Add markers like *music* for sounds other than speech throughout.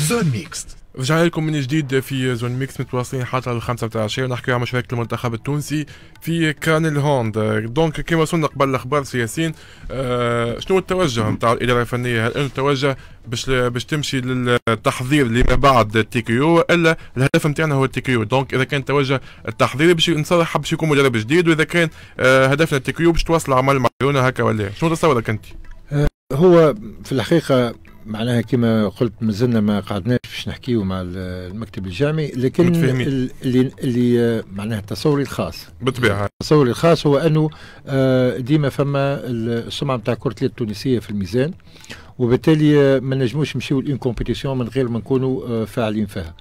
زون ميكست رجعنا لكم من جديد في زون ميكس متواصلين حتى الخمسة متاع العشية ونحكي على مشاركة المنتخب التونسي في كان الهوند دونك كما وصلنا قبل الأخبار ياسين آه شنو التوجه نتاع الإدارة الفنية هل أنه التوجه باش باش تمشي للتحضير لما بعد التيكيو الا الهدف نتاعنا هو التيكيو دونك اذا كان توجه التحضيري باش نصرح باش يكون مدرب جديد واذا كان آه هدفنا التيكيو باش توصل عمل معينه هكا ولا إيه؟ شنو تصورك انت؟ آه، هو في الحقيقه معناها كما قلت مازلنا ما قعدناش باش نحكيو مع المكتب الجامعي لكن اللي اللي آه، معناها تصوري الخاص بالطبيعه تصوري الخاص هو انه آه، ديما فما السمعه نتاع كره اليد التونسيه في الميزان وبالتالي آه، ما نجموش نمشيو لين كومبيتيسيون من غير ما نكونوا فاعلين فيها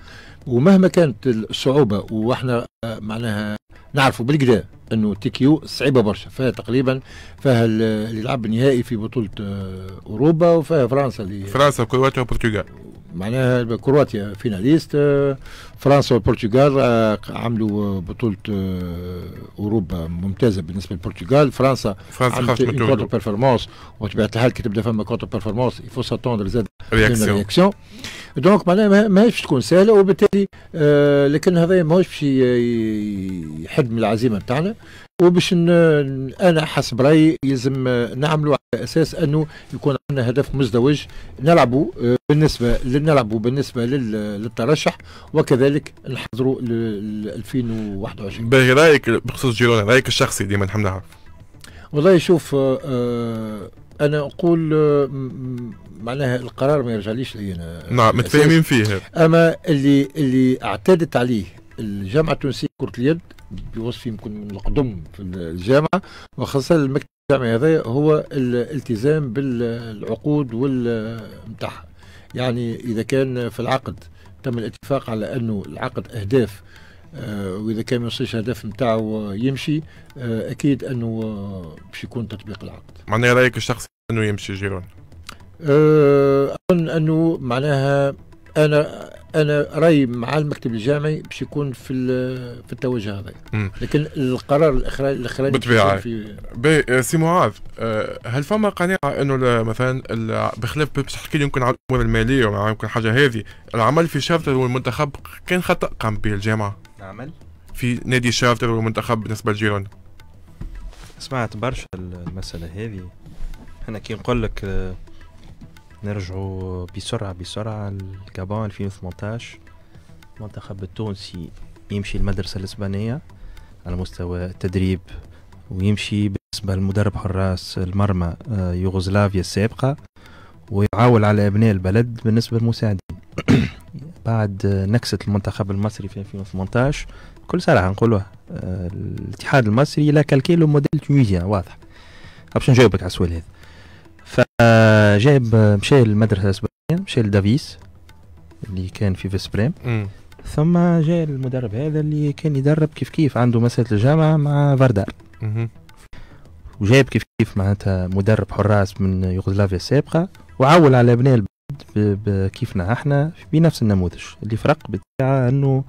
ومهما كانت الصعوبه واحنا معناها نعرفوا بالكدا انه تيكيو صعيبه برشا فيها تقريبا فيها اللي لعب نهائي في بطوله آه، اوروبا وفيها فرنسا اللي فرنسا وكرواتيا وبرتغال معناها كرواتيا فيناليست آه، فرنسا والبرتغال آه، عملوا آه، بطولة أوروبا ممتازة بالنسبة للبرتغال فرنسا فرنسا خافت من كونتر بيرفورمانس وبطبيعة الحال كي تبدا فما كونتر بيرفورمانس يفو ساتوندر زاد رياكسيون دونك معناها ماهيش تكون سهلة وبالتالي لكن هذا ماهوش باش يحد من العزيمة نتاعنا وباش انا حسب رايي يلزم آه، نعملوا على اساس انه يكون عندنا هدف مزدوج نلعبوا آه، بالنسبه نلعبوا بالنسبه للترشح وكذلك نحضروا ل 2021 باهي رايك بخصوص جيرونا رايك الشخصي ديما نحب نعرف والله شوف آه، انا اقول معناها القرار ما يرجعليش لي انا نعم متفاهمين فيه اما اللي اللي اعتادت عليه الجامعه التونسيه كره اليد بوصف يمكن من القدم في الجامعه وخاصه المكتب الجامعي هذا هو الالتزام بالعقود والمتاعها يعني اذا كان في العقد تم الاتفاق على انه العقد اهداف آه، واذا كان ما يوصلش الهدف نتاعو يمشي آه، اكيد انه باش يكون تطبيق العقد. معناها رايك الشخصي انه يمشي جيرون؟ آه، اظن انه معناها انا انا رايي مع المكتب الجامعي باش يكون في في التوجه هذا لكن القرار الاخراني الاخراني بالطبيعه في... سي معاذ آه، هل فما قناعه انه مثلا بخلاف باش تحكي لي يمكن على الامور الماليه ويمكن حاجه هذه العمل في شافتر والمنتخب كان خطا قام به الجامعه العمل في نادي شافتر والمنتخب بالنسبه لجيرون سمعت برشا المساله هذه انا كي نقول لك آه، نرجعوا بسرعة بسرعة لكابان 2018 المنتخب التونسي يمشي المدرسة الإسبانية على مستوى التدريب ويمشي بالنسبة لمدرب حراس المرمى آه، يوغوسلافيا السابقة ويعاول على أبناء البلد بالنسبة للمساعدين *coughs* بعد نكسة المنتخب المصري في 2018 بكل صراحة نقولوها آه، الاتحاد المصري لا كالكيلو موديل تونيزيا واضح باش نجاوبك على السؤال هذا فجاب مشى للمدرسه الاسبانيه مشى لدافيس اللي كان في فيسبريم ثم جاء المدرب هذا اللي كان يدرب كيف كيف عنده مساله الجامعه مع فاردار وجايب كيف كيف معناتها مدرب حراس من يوغوسلافيا السابقه وعول على ابناء البلد كيفنا احنا بنفس النموذج اللي فرق بتاع انه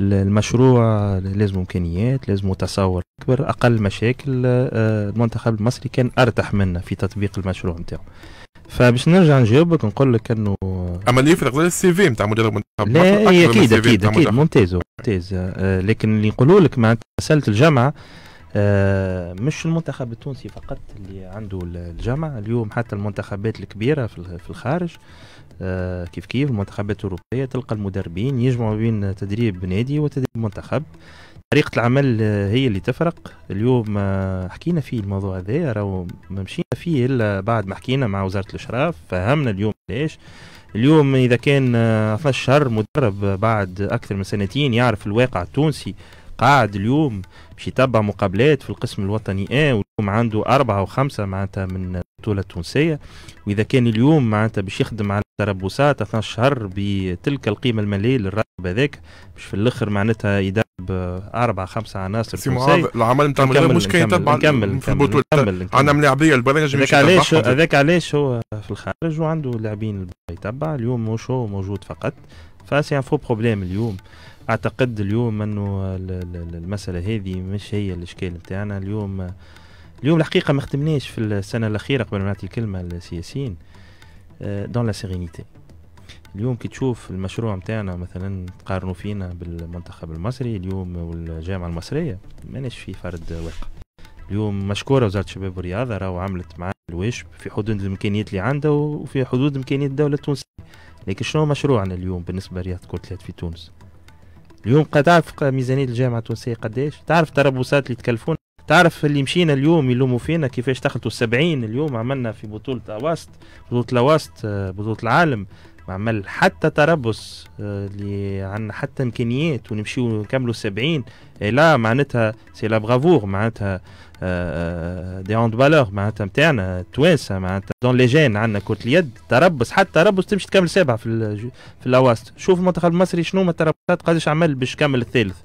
المشروع لازم امكانيات لازم تصور اكبر اقل مشاكل آه، المنتخب المصري كان ارتاح منا في تطبيق المشروع نتاعو فباش نرجع نجاوبك نقول لك انه اما إيه اللي يفرق السي في نتاع مدرب المنتخب لا إيه، اكيد اكيد اكيد ممتاز ممتاز آه، لكن اللي يقولوا لك مع رساله الجامعه آه، مش المنتخب التونسي فقط اللي عنده الجامعه اليوم حتى المنتخبات الكبيره في الخارج آه، كيف كيف المنتخبات الاوروبيه تلقى المدربين يجمعوا بين تدريب نادي وتدريب منتخب طريقه العمل آه، هي اللي تفرق اليوم آه، حكينا فيه الموضوع هذا راهو ما مشينا فيه الا بعد ما حكينا مع وزاره الاشراف فهمنا اليوم ليش اليوم اذا كان 12 شهر مدرب بعد اكثر من سنتين يعرف الواقع التونسي قاعد اليوم باش يتبع مقابلات في القسم الوطني ايه واليوم عنده أربعة وخمسة معناتها من البطوله التونسيه واذا كان اليوم معناتها باش يخدم على تربصات 12 شهر بتلك القيمه الماليه للراتب هذاك باش في الاخر معناتها يدرب اربع خمسه عناصر سي معاذ العمل نتاع مغرب مش كان يتبع في البطوله عندنا ملاعبيه البرنامج هذاك علاش هذاك علاش هو في الخارج وعنده لاعبين يتبع اليوم مش هو موجود فقط فسي ان فو بروبليم اليوم اعتقد اليوم انه المساله هذه مش هي الاشكال نتاعنا اليوم اليوم الحقيقه ما خدمناش في السنه الاخيره قبل ما نعطي الكلمه للسياسيين دون لا سيرينيتي اليوم كي تشوف المشروع نتاعنا مثلا تقارنوا فينا بالمنتخب المصري اليوم والجامعه المصريه ماناش في فرد واقع اليوم مشكوره وزاره الشباب والرياضه راهو عملت مع الواجب في حدود الامكانيات اللي عندها وفي حدود امكانيات الدوله التونسيه لكن شنو مشروعنا اليوم بالنسبه لرياضه كره اليد في تونس اليوم قد تعرف ميزانيه الجامعه التونسيه قداش تعرف التربصات اللي تكلفونا تعرف اللي مشينا اليوم يلوموا فينا كيفاش دخلتوا السبعين اليوم عملنا في بطولة أواسط بطولة الأواسط آه، بطولة العالم ما عمل حتى تربص آه، اللي عندنا حتى امكانيات ونمشيو نكملوا السبعين لا معناتها سي لا برافور معناتها دي اوند بالور معناتها نتاعنا التوانسه معناتها دون لي جين عندنا كره اليد تربص حتى تربص تمشي تكمل سبعه في في الاواسط شوف المنتخب المصري شنو ما تربصات قداش عمل باش كمل الثالث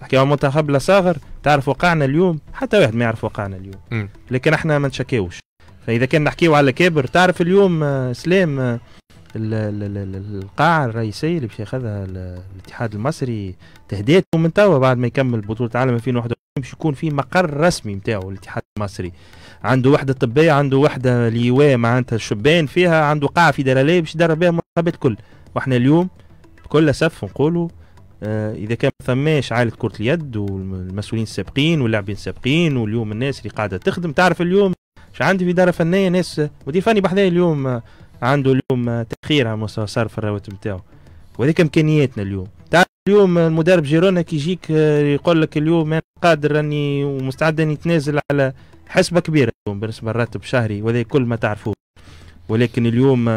تحكي منتخب صغر تعرف وقعنا اليوم حتى واحد ما يعرف وقعنا اليوم لكن احنا ما نشكاوش فاذا كان نحكيو على كابر تعرف اليوم آه، سلام آه، القاعة الرئيسية اللي باش ياخذها الاتحاد المصري تهديت ومن توا بعد ما يكمل بطولة العالم 2021 باش يكون في مقر رسمي نتاعو الاتحاد المصري عنده وحدة طبية عنده وحدة لواء معناتها الشبان فيها عنده قاعة في فيدرالية باش يدرب بها المنتخبات الكل واحنا اليوم بكل أسف نقولوا آه، اذا كان ما ثماش عائله كره اليد والمسؤولين السابقين واللاعبين السابقين واليوم الناس اللي قاعده تخدم تعرف اليوم مش عندي في دار فنيه ناس مدير فني بحذايا اليوم آه، عنده اليوم آه، تاخير على مستوى صرف الرواتب نتاعو وهذيك امكانياتنا اليوم تعرف اليوم المدرب جيرونا كي يجيك يقول لك اليوم انا قادر راني ومستعد اني تنازل على حسبه كبيره اليوم بالنسبه للراتب الشهري وهذا كل ما تعرفوه ولكن اليوم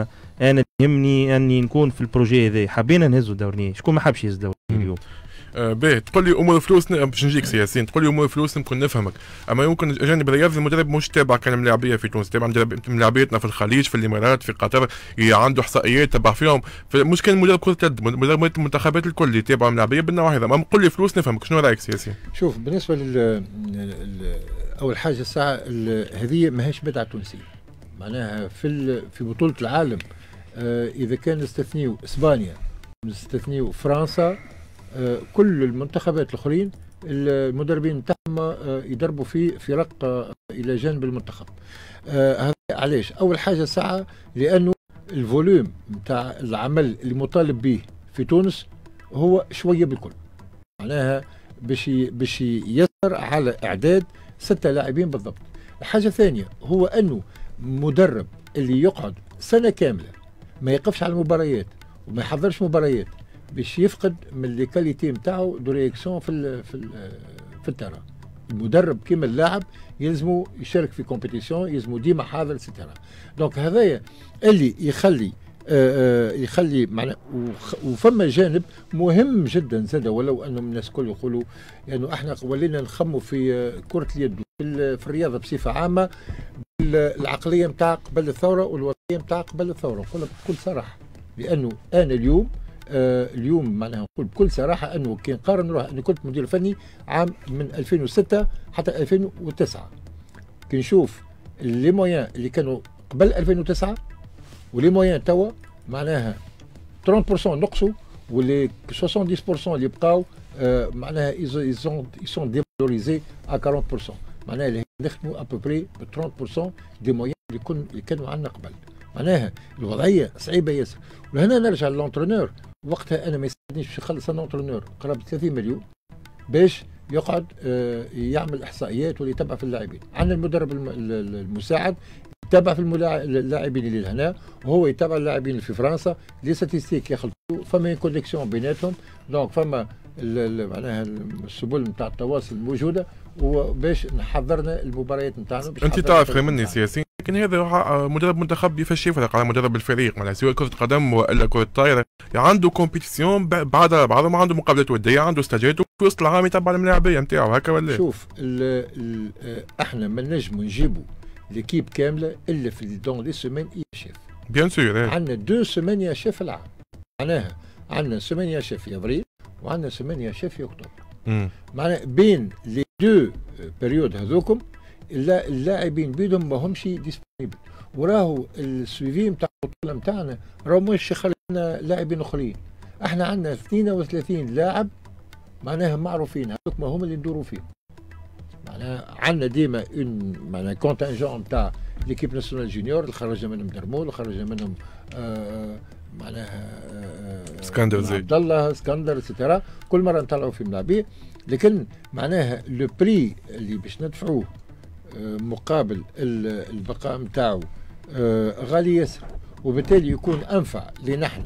انا يهمني اني نكون في البروجي هذا حبينا نهزوا دورنيه شكون ما حبش يهز دورنيه اليوم آه باهي تقول لي امور فلوسنا باش نجيك سياسيا تقول لي امور فلوسنا نكون نفهمك اما يمكن جانب الرياضي المدرب مش تابع كان ملاعبيه في تونس تابع ملاعبيتنا في الخليج في الامارات في قطر عنده احصائيات تبع فيهم مش كان مدرب كره يد مدرب المنتخبات الكل يتابع ملاعبيه بالنواحي اما قول لي فلوس نفهمك شنو رايك سياسيا؟ شوف بالنسبه لل اول حاجه الساعه هذه ماهيش بدعه تونسيه معناها في في بطوله العالم آه، اذا كان نستثنيو اسبانيا نستثنيو فرنسا آه، كل المنتخبات الاخرين المدربين تاعهم آه، يدربوا في فرق الى جانب المنتخب آه، هذا علاش اول حاجه ساعه لانه الفوليوم نتاع العمل المطالب به في تونس هو شويه بالكل معناها باش باش يسر على اعداد ستة لاعبين بالضبط الحاجة الثانية هو أنه مدرب اللي يقعد سنة كاملة ما يقفش على المباريات وما يحضرش مباريات باش يفقد من ليكاليتي نتاعو دو رياكسيون في في في الترا المدرب كيما اللاعب يلزمو يشارك في كومبيتيسيون يلزمو ديما حاضر سيتيرا دونك هذايا اللي يخلي آآ آه، آه، يخلي معنا وفما جانب مهم جدا زاد ولو انه الناس الكل يقولوا انه يعني احنا ولينا نخموا في آه، كره اليد في الرياضه بصفه عامه بالعقليه نتاع قبل الثوره والوطنيه نتاع قبل الثوره نقول بكل صراحه لانه انا اليوم آه، اليوم معناها نقول بكل صراحه انه كي نقارن روح انا كنت مدير فني عام من 2006 حتى 2009 كي نشوف لي مويان اللي كانوا قبل 2009 ولي مويان توا معناها 30% نقصوا ولي 70% اللي بقاو آه، معناها ايزون يسون ديفالوريزي ا 40% معناها اللي نخدموا ابوبري ب 30% دي مويان اللي كانوا عندنا قبل معناها الوضعيه صعيبه ياسر وهنا نرجع للونترونور وقتها انا ما يساعدنيش باش يخلص انا اونترونور قرابه 30 مليون باش يقعد آه، يعمل احصائيات واللي يتبع في اللاعبين عندنا المدرب المساعد يتبع في اللاعبين اللي لهنا وهو يتبع اللاعبين اللي في فرنسا لي ساتيستيك يخلطوا فما كونيكسيون بيناتهم دونك فما معناها السبل نتاع التواصل موجوده وباش نحضرنا المباريات نتاعنا انت تعرف خير مني سياسيا لكن هذا مدرب منتخب يفشي يفرق على مدرب الفريق معناها سواء كره قدم ولا كره طايره عنده كومبيتيسيون بعد بعضهم عنده مقابلات وديه عنده استاجات وفي وسط العام يتبع الملاعبيه نتاعو هكا ولا شوف الـ الـ احنا ما نجمو نجيبوا ليكيب كامله الا في دون لي سيمين يا شيف بيان سور عندنا دو سيمين يا شيف العام معناها عندنا سيمين يا شيف في ابريل وعندنا سيمين يا شيف في اكتوبر معناها بين لي دو بيريود هذوكم اللاعبين بيدهم ما همش ديسبونيبل وراهو السيفي نتاع البطوله نتاعنا راهو مش خلينا لاعبين اخرين احنا عندنا 32 لاعب معناها معروفين هذوك ما هم اللي ندوروا فيه معناها عندنا ديما اون معناها كونتنجون نتاع ليكيب ناسيونال جونيور اللي خرجنا منهم درمول وخرجنا منهم آه معناها اسكندر آه، زي عبد الله اسكندر سترا كل مره نطلعوا في ملعبيه لكن معناها لو بري اللي باش ندفعوه آه، مقابل البقاء نتاعو آه، غالي ياسر وبالتالي يكون انفع لنحن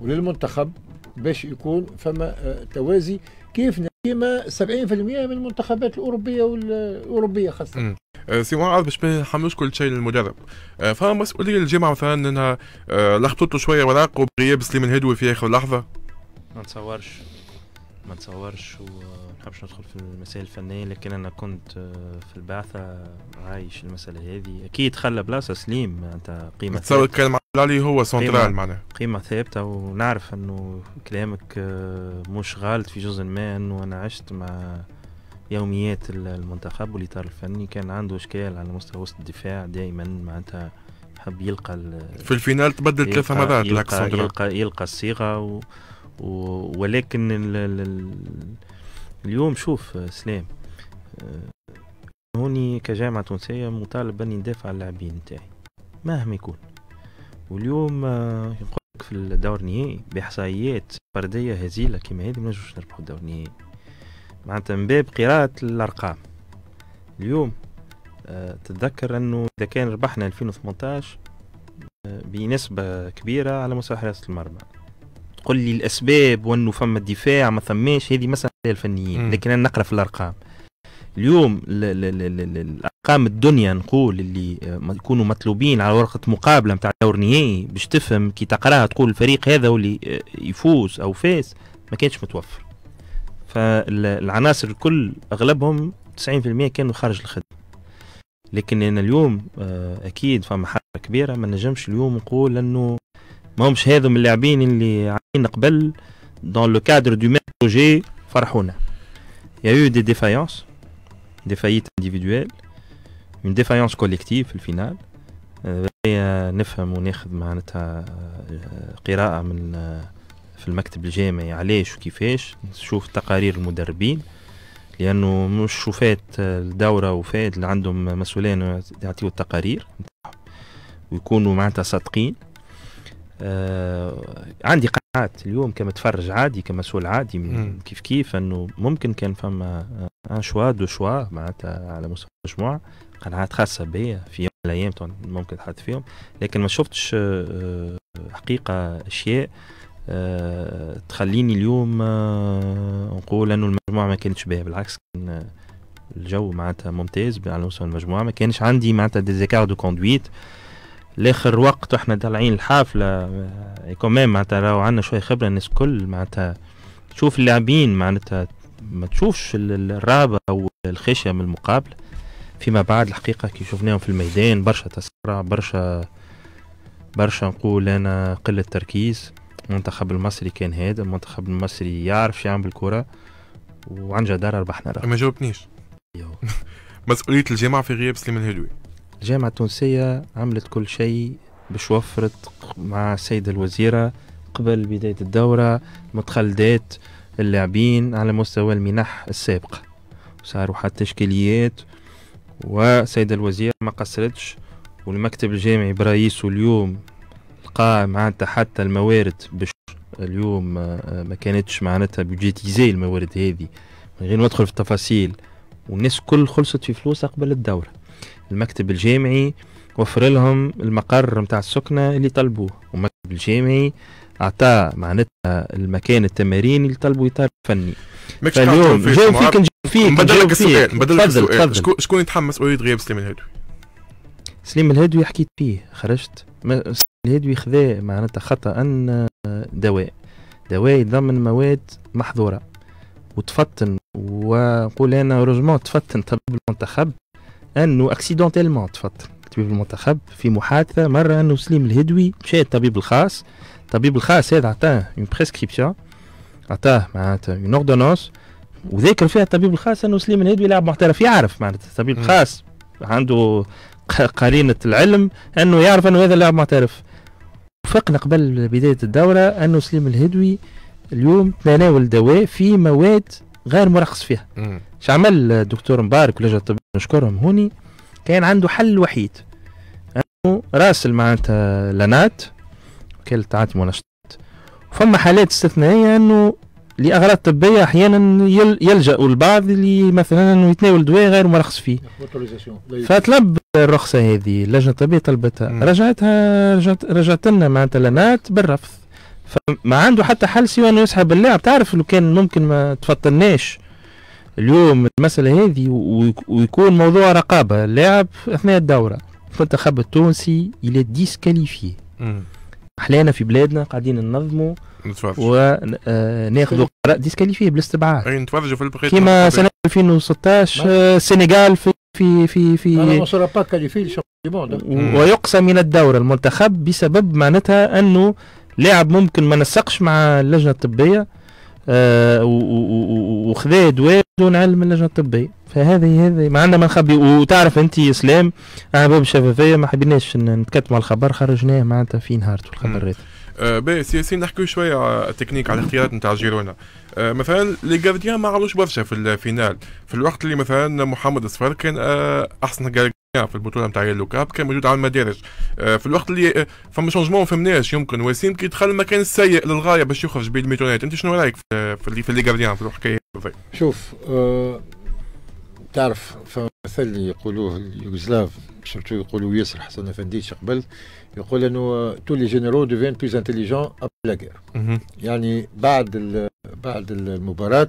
وللمنتخب باش يكون فما توازي كيف كما 70% من المنتخبات الاوروبيه والاوروبيه خاصه آه، سي معاذ باش ما نحملوش كل شيء للمدرب آه، فما مسؤوليه الجامعه مثلا انها آه، لخبطت شويه وراق وبغياب سليمان هدوي في اخر لحظه ما نتصورش ما نتصورش و... نحبش ندخل في المسائل الفنيه لكن انا كنت آه، في البعثه عايش المساله هذه اكيد خلى بلاصه سليم انت قيمه تصور مع علي هو سنترال معناها قيمه ثابته ونعرف انه كلامك آه، مش غالط في جزء ما انه انا عشت مع يوميات المنتخب والاطار الفني كان عنده اشكال على مستوى وسط الدفاع دائما معناتها حب يلقى في الفينال تبدل ثلاثة مرات يلقى, يلقى, يلقى, يلقى الصيغه و ولكن ال ال اليوم شوف آه، سلام آه، هوني كجامعة تونسية مطالب أني ندافع على اللاعبين نتاعي مهما يكون واليوم آه، يقول في الدور النهائي بإحصائيات فردية هزيلة كيما هذه ما نجمش نربحو الدور النهائي معناتها من باب قراءة الأرقام اليوم تتذكر أنه إذا كان ربحنا 2018 بنسبة كبيرة على مستوى حراسة المرمى تقول لي الاسباب وانه فما الدفاع ما ثماش هذه مساله الفنيين لكن انا نقرا في الارقام اليوم الارقام الدنيا نقول اللي آه، يكونوا مطلوبين على ورقه مقابله نتاع دور نهائي باش تفهم كي تقراها تقول الفريق هذا واللي آه، يفوز او فاز ما كانش متوفر فالعناصر الكل اغلبهم 90% كانوا خارج الخدمه لكن انا اليوم آه، اكيد فما حاجه كبيره ما نجمش اليوم نقول انه ما همش هذم اللاعبين اللي عاملين قبل دون لو كادر دو ميم بروجي فرحونا يا يو دي ديفايونس دي فايت انديفيدويل اون ديفايونس كوليكتيف في الفينال نفهم وناخذ معناتها euh, قراءة من euh, في المكتب الجامعي علاش وكيفاش نشوف تقارير المدربين لانه مش شوفات آه، الدوره وفاد اللي عندهم مسؤولين يعطيو التقارير ويكونوا معناتها صادقين آه عندي قناعات اليوم كمتفرج عادي كمسؤول عادي مم. كيف كيف انه ممكن كان فما ان شوا دو شوا معناتها على مستوى المجموعه قناعات خاصه بيا في يوم من الايام ممكن تحط فيهم لكن ما شفتش آه, آه، حقيقه اشياء آه تخليني اليوم آه، نقول انه المجموعه ما كانتش باهيه بالعكس كان الجو معناتها ممتاز على مستوى المجموعه ما كانش عندي معناتها ديزيكار دو كوندويت لاخر وقت واحنا طالعين الحافله كمان معناتها راهو عندنا شويه خبره الناس الكل معناتها تشوف اللاعبين معناتها ما تشوفش الرابه او الخشيه من المقابله فيما بعد الحقيقه كي شفناهم في الميدان برشا تسرع برشا برشا نقول انا قله تركيز المنتخب المصري كان هذا المنتخب المصري يعرف شو يعمل بالكره وعن جدار ربحنا ما جاوبتنيش أيوه. *laughs* مسؤوليه الجماعه في غياب سليمان هلوي الجامعة التونسية عملت كل شيء باش وفرت مع السيدة الوزيرة قبل بداية الدورة متخلدات اللاعبين على مستوى المنح السابقة صاروا حتى تشكيليات والسيدة الوزيرة ما قصرتش والمكتب الجامعي برئيسه اليوم لقى معناتها حتى الموارد باش اليوم آه، آه، ما كانتش معناتها بيجيتيزي الموارد هذه من غير ما ندخل في التفاصيل والناس كل خلصت في فلوسها قبل الدوره المكتب الجامعي وفر لهم المقر نتاع السكنة اللي طلبوه والمكتب الجامعي أعطى معناتها المكان التمارين اللي طلبوا إطار فني فاليوم جاوب فيك نجاوب فيك نبدل لك السؤال نبدل لك السؤال شكون يتحمل مسؤولية غياب سليم الهدوي؟ سليم الهدوي حكيت فيه خرجت سليم الهدوي خذا معناتها خطأ آه، دواء دواء يضمن مواد محظورة وتفطن ونقول أنا روجمون تفطن طلب المنتخب انه اكسيدونتيلمون تفضل طبيب المنتخب في محادثه مره انه سليم الهدوي مشى الطبيب الخاص الطبيب الخاص هذا عطاه اون بريسكريبسيون عطاه معناتها اون اوردونونس وذاكر فيها الطبيب الخاص انه سليم الهدوي لاعب محترف يعرف معناتها الطبيب الخاص عنده قرينه العلم انه يعرف انه هذا لاعب معترف وفقنا قبل بدايه الدوره انه سليم الهدوي اليوم تناول دواء في مواد غير مرخص فيها شعمل الدكتور مبارك ولجنه نشكرهم هوني كان عنده حل وحيد انه راسل معناتها لانات وكالة تعاطي المنشطات فما حالات استثنائية انه لأغراض طبية أحيانا يلجأ البعض اللي مثلا انه يتناول دواء غير مرخص فيه فطلب الرخصة هذه اللجنة الطبية طلبتها رجعتها رجعت رجعت لنا معناتها لانات بالرفض فما عنده حتى حل سوى انه يسحب اللعب تعرف لو كان ممكن ما تفطناش اليوم المسألة هذه ويكون موضوع رقابة اللاعب أثناء الدورة المنتخب التونسي إلى ديسكاليفي احلانا في بلادنا قاعدين ننظموا وناخذوا آه، قرار ديسكاليفيه بالاستبعاد اي نتفرجوا في البقيه كما سنه 2016 نعم. السنغال آه، في في في في ويقسى من الدوره المنتخب بسبب معناتها انه لاعب ممكن ما نسقش مع اللجنه الطبيه آه، وخذا دواء دون علم اللجنه الطبيه فهذه هذه ما عندنا ما نخبي وتعرف انت يا اسلام على باب الشفافيه ما حبيناش نتكتموا على الخبر خرجناه معناتها في نهار الخبر هذا أه، باهي سي ياسين نحكيو شويه على التكنيك على الاختيارات نتاع جيرونا أه، مثلا لي جارديان ما عملوش برشا في الفينال في الوقت اللي مثلا محمد صفر كان أه، احسن جارديان في البطوله نتاع يلو كاب كان موجود على المدارج في الوقت اللي فما شونجمون فهمناش يمكن وسيم كي دخل المكان السيء للغايه باش يخرج بين الميتونات انت شنو رايك في, في لي جارديان في الحكايه طيب. شوف آه، تعرف فمثل يقولوه اليوغوسلاف سورتو يقولوا ياسر حسن افنديش قبل يقول انه تو لي جينيرو دوفين بلوز انتيليجون قبل لا غير يعني بعد بعد المباراه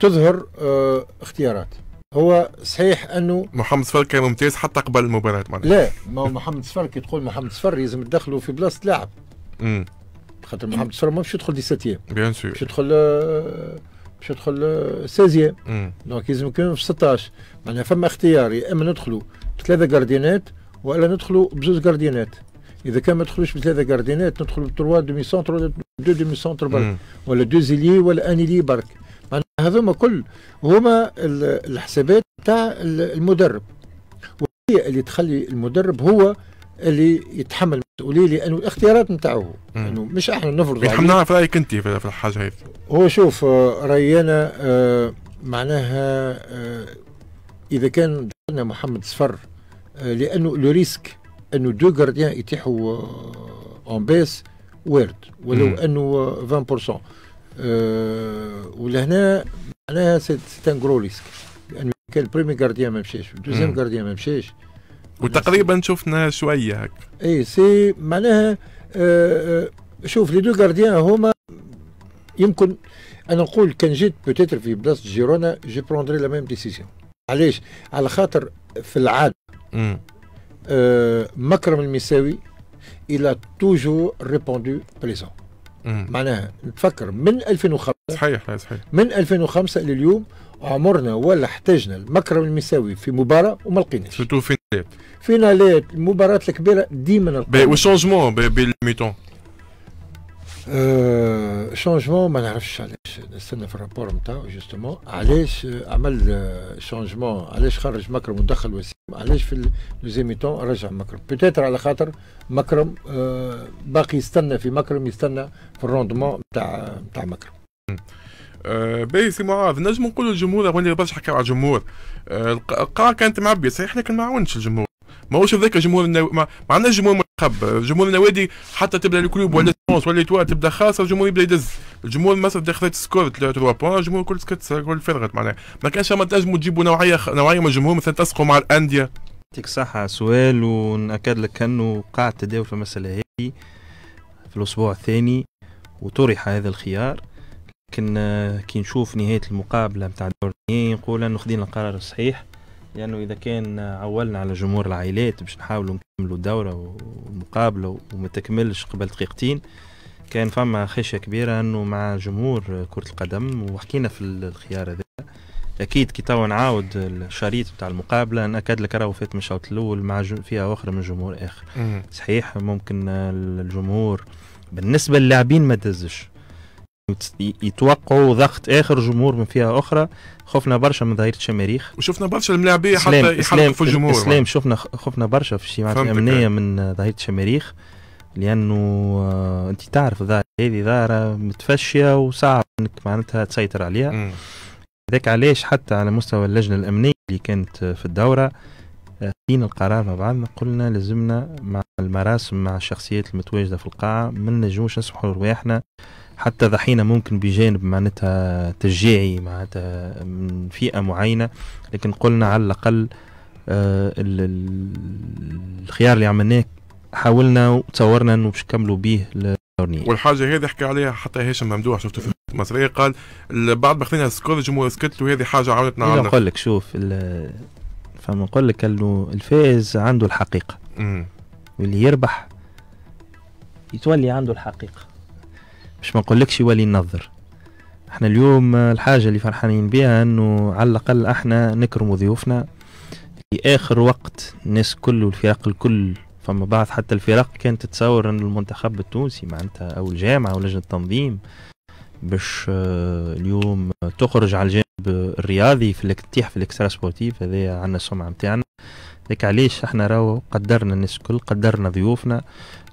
تظهر أه اختيارات هو صحيح انه محمد صفر كان ممتاز حتى قبل المباراه معناها لا ما هو محمد صفر كي تقول محمد صفر لازم تدخله في بلاصه لاعب خاطر محمد صفر ما باش يدخل دي ساتيام بيان سور باش يدخل أه باش يدخل 16 دونك لازم يكون في 16 معناها فما اختيار يا اما ندخلوا بثلاثه جاردينات والا ندخلوا بزوز جاردينات اذا كان ما ندخلوش بثلاثه جاردينات ندخلوا بتروا دومي سونتر ولا دو دومي سونتر برك ولا دو زيلي ولا ان الي برك معناها هذوما كل هما الحسابات تاع المدرب وهي اللي تخلي المدرب هو اللي يتحمل مسؤوليه لانه الاختيارات نتاعو انه مش احنا نفرض احنا نعرف رايك انت في الحاجه هذه هو شوف آه، راينا آه، معناها آه، اذا كان دخلنا محمد صفر لانه لو ريسك انه دو غارديان يتيحوا اون بيس وارد ولو انه 20% ولهنا معناها سي ان غرو ريسك لانه كان البريمي غارديان ما مشاش الدوزيام غارديان ما مشاش وتقريبا شفنا شويه هك اي سي معناها آه، آه، شوف لي دو غارديان هما يمكن انا نقول كان جيت بوتيتر في بلاصه جيرونا جي بروندري لا ميم ديسيزيون علاش على خاطر في العاده آه، مكرم المساوي الى توجور ريبوندو بريزون معناها نتفكر من 2005 صحيح صحيح من 2005 لليوم عمرنا ولا احتجنا المكرم المساوي في مباراه وما لقيناش سيرتو فينالات فينالات المباريات الكبيره ديما وشونجمون بين أه شونجمون ما نعرفش علاش نستنى في الرابور نتاعو جوستومون علاش عمل شونجمون علاش خرج مكرم ودخل وسيم علاش في دوزيام ميتون رجع مكرم بيتيتر على خاطر مكرم باقي يستنى في مكرم يستنى في الروندمون نتاع نتاع مكرم آه باهي سي معاذ نجم نقول الجمهور وانا برشا حكاية على الجمهور آه القاعه كانت معبيه صحيح لكن ما عاونش الجمهور ماهوش هذاك جمهور النو... ما, ما عندناش جمهور منتخب جمهور النوادي حتى تبدا الكلوب ولا تونس ولا توا تبدا خاصه الجمهور يبدا يدز الجمهور مصر خذت سكور 3 بوان الجمهور كل سكت كل فرغت معناها ما كانش ما تنجموا تجيبوا نوعيه نوعيه من الجمهور مثلا تسقوا مع الانديه يعطيك صحة سؤال ونأكد لك أنه قاع التداول في المسألة هذه في الأسبوع الثاني وطرح هذا الخيار لكن كي نشوف نهايه المقابله نتاع دورني نقول انه خدينا القرار الصحيح لانه اذا كان عولنا على جمهور العائلات باش نحاولوا نكملوا الدوره والمقابله وما تكملش قبل دقيقتين كان فما خشيه كبيره انه مع جمهور كره القدم وحكينا في الخيار هذا اكيد كي توا نعاود الشريط بتاع المقابله ناكد لك راهو فات من الشوط الاول مع فيها اخرى من جمهور اخر صحيح ممكن الجمهور بالنسبه للاعبين ما دزش يتوقعوا ضغط اخر جمهور من فئه اخرى خفنا برشا من ظاهره الشماريخ وشفنا برشا الملاعبيه حتى يحلقوا في الجمهور اسلام شفنا خفنا برشا في الشيمات الامنيه من ظاهره الشماريخ لانه آه، انت تعرف هذه ظاهره متفشيه وصعب انك معناتها تسيطر عليها ذاك علاش حتى على مستوى اللجنه الامنيه اللي كانت في الدوره آه، خدينا القرار مع بعضنا قلنا لازمنا مع المراسم مع الشخصيات المتواجده في القاعه ما نجموش نسمحوا لرواحنا حتى ذحين ممكن بجانب معناتها تشجيعي معناتها من فئه معينه لكن قلنا على الاقل آه الخيار اللي عملناه حاولنا وتصورنا انه باش نكملوا به والحاجه هذه حكى عليها حتى هاشم ممدوح شفته في المصريه قال بعد ما خذينا سكولج وسكت له هذه حاجه عاونتنا على نقول لك شوف فما نقول لك انه الفائز عنده الحقيقه واللي يربح يتولي عنده الحقيقه باش ما نقولكش يولي ينظر احنا اليوم الحاجة اللي فرحانين بها انه على الاقل احنا نكرموا ضيوفنا في اخر وقت الناس كل والفرق الكل فما بعض حتى الفرق كانت تتصور ان المنتخب التونسي معناتها او الجامعة او لجنة التنظيم باش آه، اليوم تخرج على الجانب الرياضي في تطيح في الاكسترا سبورتيف هذايا عندنا السمعة نتاعنا لك علاش احنا راهو قدرنا الناس الكل قدرنا ضيوفنا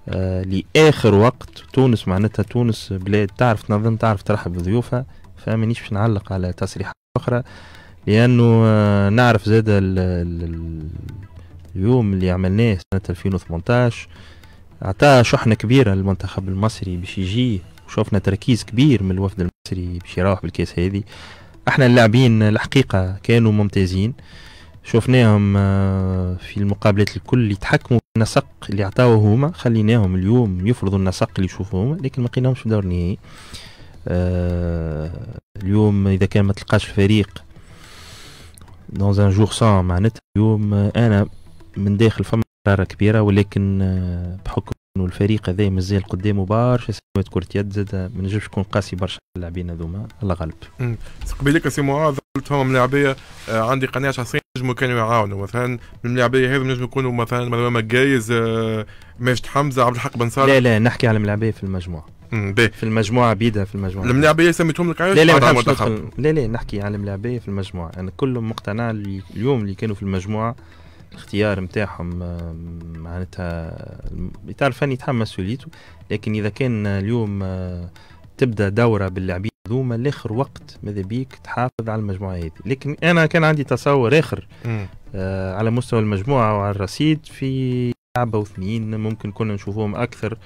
آه، لاخر وقت تونس معناتها تونس بلاد تعرف تنظم تعرف ترحب بضيوفها فمانيش باش نعلق على تصريحات اخرى لانه آه، نعرف زاد اليوم اللي عملناه سنه 2018 اعطى شحنه كبيره للمنتخب المصري باش يجي وشوفنا تركيز كبير من الوفد المصري باش يروح بالكاس هذه احنا اللاعبين الحقيقه كانوا ممتازين آه شفناهم آه، في المقابلات الكل يتحكموا في النسق اللي عطاوه هما خليناهم اليوم يفرضوا النسق اللي يشوفوه هما لكن ما لقيناهمش في الدور النهائي آه، اليوم اذا كان ما تلقاش الفريق دون ان جور سان معناتها اليوم انا من داخل فما كبيرة ولكن آه، بحكم انه الفريق هذا مازال قدامه برشا سنوات كرة يد زاد ما نجمش نكون قاسي برشا اللاعبين هذوما الله غالب. قبيلك سي معاذ هم ملاعبيه آه، عندي قناعه شخصيه نجموا كانوا يعاونوا مثلا من الملاعبيه هذه نجموا يكونوا مثلا مروان مجايز آه، ماجد حمزه عبد الحق بن صالح لا لا نحكي على الملاعبيه في المجموعه بي. في المجموعه بيدها في المجموعه الملاعبيه سميتهم لك لا لا لا لا نحكي على الملاعبيه في المجموعه انا يعني كلهم مقتنع اليوم اللي كانوا في المجموعه الاختيار نتاعهم آه، معناتها تعرف فني يتحمس وليتو لكن اذا كان اليوم تبدا دوره باللاعبين هذوما لاخر وقت ماذا بيك تحافظ على المجموعه هذه لكن انا كان عندي تصور اخر آه على مستوى المجموعه وعلى الرصيد في لعبه واثنين ممكن كنا نشوفوهم اكثر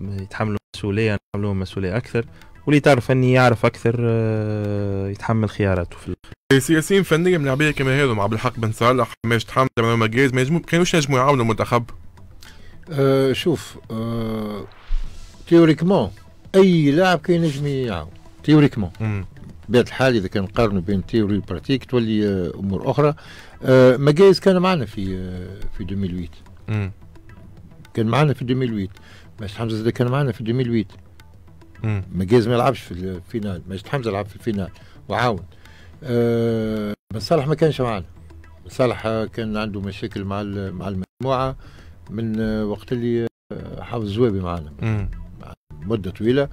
يتحملوا مسؤوليه نحملوهم مسؤوليه اكثر واللي تعرف اني يعرف اكثر آه يتحمل خياراته في الاخر إيه، سياسيين فنيا من لعبيه كما هذو مع عبد الحق بن صالح ماش تحمد مجاز ما كانوش ينجموا يعاونوا المنتخب أه شوف أه تيوريكمون اي لاعب كان ينجم يعاون تيوريكمون بطبيعه الحال اذا كان نقارنوا بين تيوري وبراتيك تولي آه، امور اخرى آه، ما جايز كان معنا في آه، في 2008 كان معنا في 2008 ماجد حمزه زاد كان معنا في 2008 جايز ما يلعبش في الفينال ماجد حمزه لعب في الفينال وعاون آه بس صالح ما كانش معنا صالح كان عنده مشاكل مع مع المجموعه من وقت اللي حافظ زوابي معنا مده طويله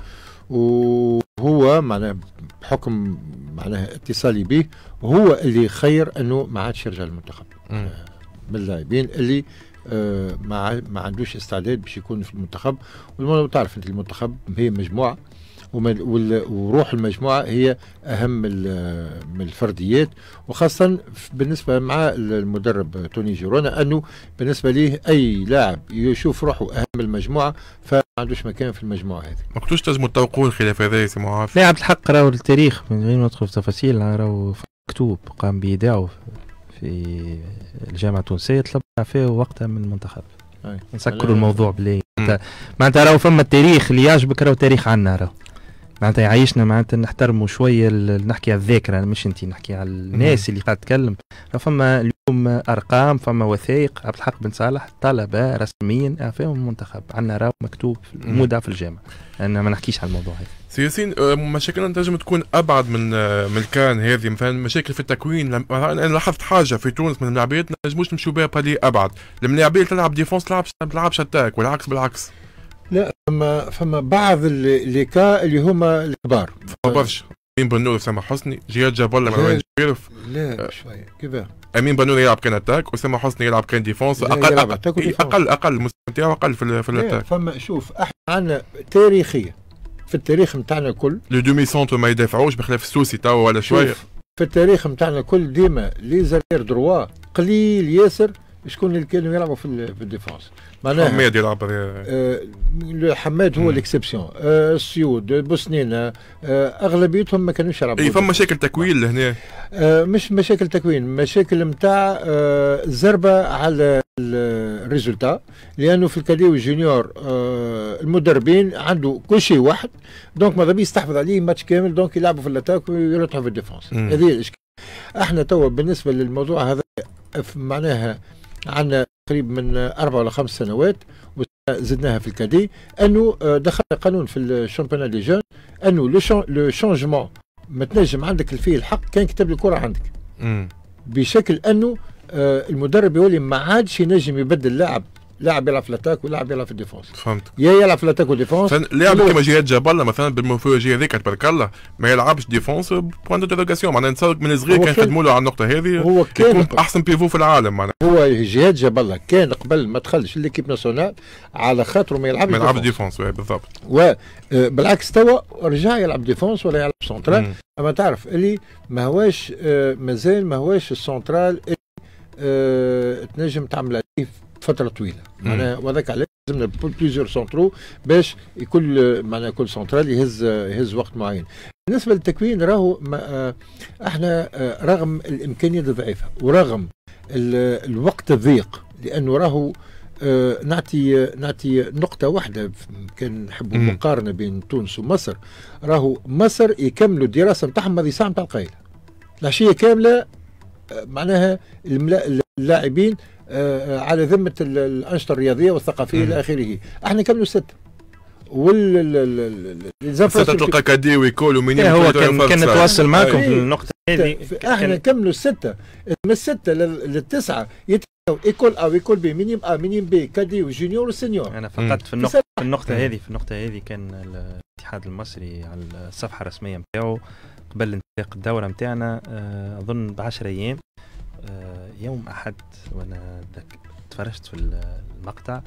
و هو معناه بحكم معناه اتصالي به هو اللي خير انه ما عادش يرجع للمنتخب آه، من اللاعبين اللي آه ما ما عندوش استعداد باش يكون في المنتخب وتعرف انت المنتخب هي مجموعه وروح المجموعه هي اهم من الفرديات وخاصه بالنسبه مع المدرب توني جيرونا انه بالنسبه ليه اي لاعب يشوف روحه اهم من المجموعه فما عندوش مكان في المجموعه هذه. ما كنتوش لازم تطوقوا الخلاف هذا يا سي لا عبد الحق راهو التاريخ من غير ما ندخل في تفاصيل راهو مكتوب قام بإيداعه في الجامعه التونسيه طلب فيه وقتها من المنتخب. نسكروا الموضوع بلي معناتها راهو فما التاريخ اللي يعجبك راهو تاريخ عنا راهو معناتها يعيشنا معناتها نحترموا شويه نحكي على الذاكره مش انت نحكي على الناس اللي قاعد تتكلم فما اليوم ارقام فما وثائق عبد الحق بن صالح طلبه رسميا اعفاهم آه، المنتخب عندنا راهو مكتوب مودع في الجامعه انا ما نحكيش على الموضوع هذا سي ياسين آه، مشاكلنا تنجم تكون ابعد من آه، من الكان هذه مثلا مشاكل في التكوين انا لاحظت حاجه في تونس من اللاعبات ما نجموش نمشيو بها بالي ابعد الملاعبيه تلعب ديفونس تلعب تلعبش اتاك والعكس بالعكس لا فما فما بعض اللي كا اللي هما الكبار فما برشا امين بنور اسامه حسني جياد جاب الله مروان جبيرف لا أه. شويه كيفاه امين بنور يلعب كان اتاك واسامه حسني يلعب كان ديفونس اقل اقل اقل اقل المستوى نتاعو اقل في, في الاتاك فما شوف احنا عندنا تاريخيا في التاريخ نتاعنا الكل لو دومي سونتر ما يدافعوش بخلاف السوسي توا ولا شويه في التاريخ نتاعنا الكل ديما لي زارير دروا قليل ياسر شكون اللي كانوا يلعبوا في في الديفونس معناها حماد يلعب آه حماد هو الاكسبسيون آه السيود بوسنين آه اغلبيتهم ما كانوش يلعبوا اي فما مشاكل تكوين لهنا آه مش مشاكل تكوين مشاكل نتاع آه زربه على الريزولتا لانه في الكاديو جونيور آه المدربين عنده كل شيء واحد دونك ماذا بيستحفظ يستحفظ عليه ماتش كامل دونك يلعبوا في الاتاك ويرتحوا في الديفونس هذه الاشكال احنا توا بالنسبه للموضوع هذا معناها عندنا قريب من اربع ولا خمس سنوات زدناها في الكادي انه آه، دخلنا قانون في الشامبيون دي جون انه لو شونجمون ما تنجم عندك فيه الحق كان كتاب الكره عندك بشكل انه آه، المدرب يولي ما عادش ينجم يبدل لاعب لاعب يلعب في الاتاك ولاعب يلعب في الديفونس فهمت يا يلعب في الاتاك والديفونس لاعب كيما جهاد الله مثلا بالمورفولوجيا هذيك تبارك الله ما يلعبش ديفونس بوان دو معناها نتصور من صغير كان يخدموا له على النقطه هذه هو كان يكون احسن بيفو في العالم معناها هو جهاد الله كان قبل ما دخلش ليكيب ناسيونال على خاطره ما يلعبش ما يلعبش ديفونس بالضبط آه، بالعكس توا رجع يلعب ديفونس ولا يلعب سونترال اما تعرف اللي ما هواش آه، مازال ما هواش السونترال اللي آه، تنجم تعمل فتره طويله معناها وهذاك علاش لازمنا بليزيور سونترو باش كل معناها كل سنترال يهز يهز وقت معين بالنسبه للتكوين راهو آه، احنا آه، رغم الامكانيات الضعيفه ورغم الوقت الضيق لانه راهو آه نعطي نعطي نقطة واحدة كان نحبوا مقارنة بين تونس ومصر راهو مصر يكملوا الدراسة نتاعهم هذه ساعة نتاع القايلة العشية كاملة آه معناها اللاعبين آه، على ذمه الانشطه الرياضيه والثقافيه الى اخره احنا كملوا سته وال ستة القكادي ويكول ومنين هو كان, كان نتواصل معكم في إيه. النقطة هذه إيه، احنا كملوا الستة من الستة للتسعة ايكول او ويكول بي مينيم ا مينيم بي كادي وجونيور وسينيور انا فقط في النقطة في النقطة هذه في النقطة هذه كان الاتحاد المصري على الصفحة الرسمية نتاعو قبل انطلاق الدورة نتاعنا آه، اظن ب 10 ايام آه، يوم احد وانا تفرجت في المقطع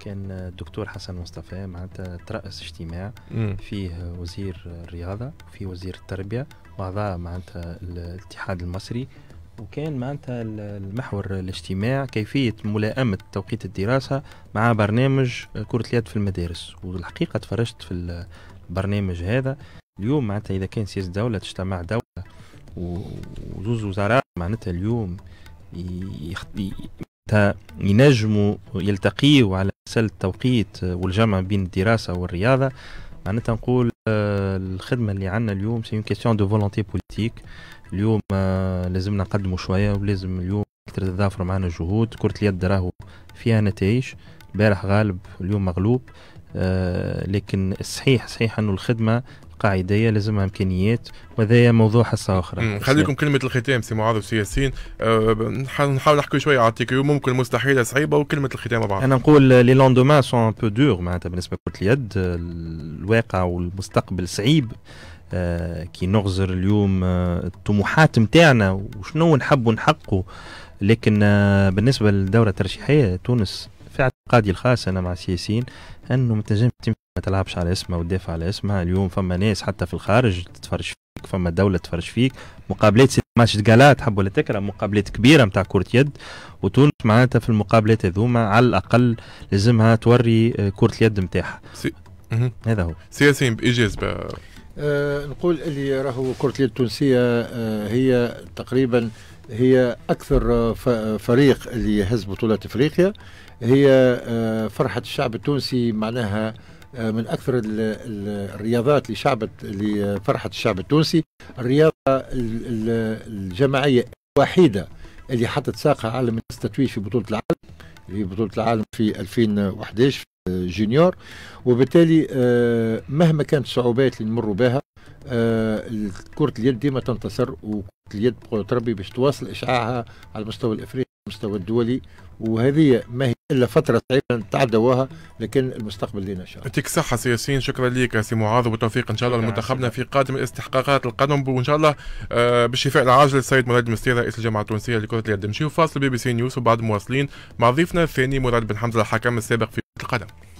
كان الدكتور حسن مصطفى معناتها ترأس اجتماع فيه وزير الرياضة وفيه وزير التربية وأعضاء معناتها الاتحاد المصري وكان معناتها المحور الاجتماع كيفية ملائمة توقيت الدراسة مع برنامج كرة اليد في المدارس والحقيقة تفرجت في البرنامج هذا اليوم معناتها إذا كان سياسة دولة تجتمع دولة وزوز وزراء معناتها اليوم ينجموا يلتقيوا على مسألة التوقيت والجمع بين الدراسة والرياضة معناتها نقول آه، الخدمة اللي عندنا اليوم سي اون كيستيون دو فولونتي بوليتيك اليوم آه، لازمنا نقدموا شوية ولازم اليوم أكثر تضافر معنا جهود كرة اليد راهو فيها نتائج البارح غالب اليوم مغلوب آه، لكن الصحيح صحيح انه الخدمه قاعديه لازمها امكانيات وهذا موضوع حصه اخرى خليكم كلمه الختام سي معاذ وسي ياسين أه، نحاول نحكي شويه على التيكيو ممكن مستحيله صعيبه وكلمه الختام بعد انا نقول لي لوندوما سون ان بو دور معناتها بالنسبه لكره اليد الواقع والمستقبل صعيب أه، كي نغزر اليوم أه، الطموحات نتاعنا وشنو نحبوا نحققوا لكن بالنسبه للدوره الترشيحيه تونس في اعتقادي الخاص انا مع السياسيين انه ما تنجمش ما تلعبش على اسمها وتدافع على اسمها اليوم فما ناس حتى في الخارج تتفرج فيك فما دوله تتفرج فيك مقابلات ماتش تقالا تحب ولا تكره مقابلات كبيره نتاع كره يد وتونس معناتها في المقابلات هذوما على الاقل لازمها توري آه، كره اليد نتاعها هذا هو سياسيا بايجاز أه نقول اللي راهو كره اليد التونسيه أه هي تقريبا هي اكثر آه، فريق اللي يهز بطولات افريقيا هي أه فرحه الشعب التونسي معناها آه، من اكثر الرياضات اللي شعبت اللي فرحت الشعب التونسي الرياضه الجماعيه الوحيده اللي حطت ساقها عالم التتويج في بطوله العالم اللي بطوله العالم في 2011 في آه، جونيور وبالتالي آه، مهما كانت الصعوبات اللي نمروا بها كرة اليد ديما تنتصر وكرة اليد بقوة ربي باش تواصل إشعاعها على المستوى الإفريقي المستوى الدولي وهذه ما هي الا فتره صعيبه نتعداوها لكن المستقبل لنا ان شاء الله. يعطيك الصحه سي ياسين شكرا لك سي معاذ وبالتوفيق ان شاء الله لمنتخبنا في قادم الاستحقاقات القادم وان شاء الله آه، بالشفاء العاجل السيد مراد المستير رئيس الجامعه التونسيه لكره اليد. نمشيو فاصل بي بي سي نيوز وبعد مواصلين مع ضيفنا الثاني مراد بن حمزه الحكم السابق في القدم.